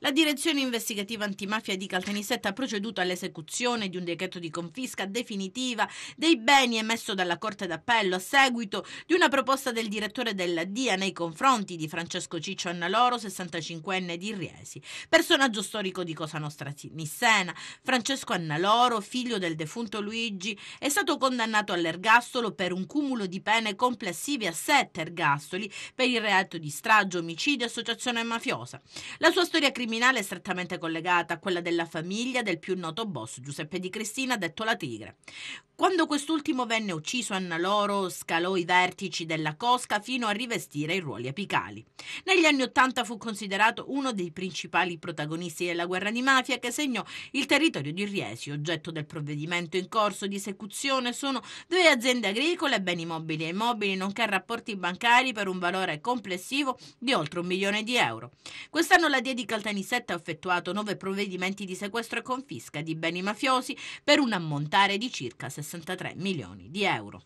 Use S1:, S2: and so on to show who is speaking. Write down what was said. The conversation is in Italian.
S1: La direzione investigativa antimafia di Caltanissetta ha proceduto all'esecuzione di un decreto di confisca definitiva dei beni emesso dalla Corte d'Appello a seguito di una proposta del direttore della DIA nei confronti di Francesco Ciccio Annaloro, 65enne di Riesi, personaggio storico di Cosa Nostra Nissena. Francesco Annaloro, figlio del defunto Luigi, è stato condannato all'ergastolo per un cumulo di pene complessive a sette ergastoli per il reato di strage, omicidio e associazione mafiosa. La sua storia criminale criminale strettamente collegata a quella della famiglia del più noto boss Giuseppe Di Cristina, detto la Tigre. Quando quest'ultimo venne ucciso, Anna Loro scalò i vertici della Cosca fino a rivestire i ruoli apicali. Negli anni Ottanta fu considerato uno dei principali protagonisti della guerra di mafia che segnò il territorio di Riesi, oggetto del provvedimento in corso di esecuzione sono due aziende agricole, beni mobili e immobili, nonché rapporti bancari per un valore complessivo di oltre un milione di euro. Quest'anno la DIE di Caltagirone 2007 ha effettuato nove provvedimenti di sequestro e confisca di beni mafiosi per un ammontare di circa 63 milioni
S2: di euro.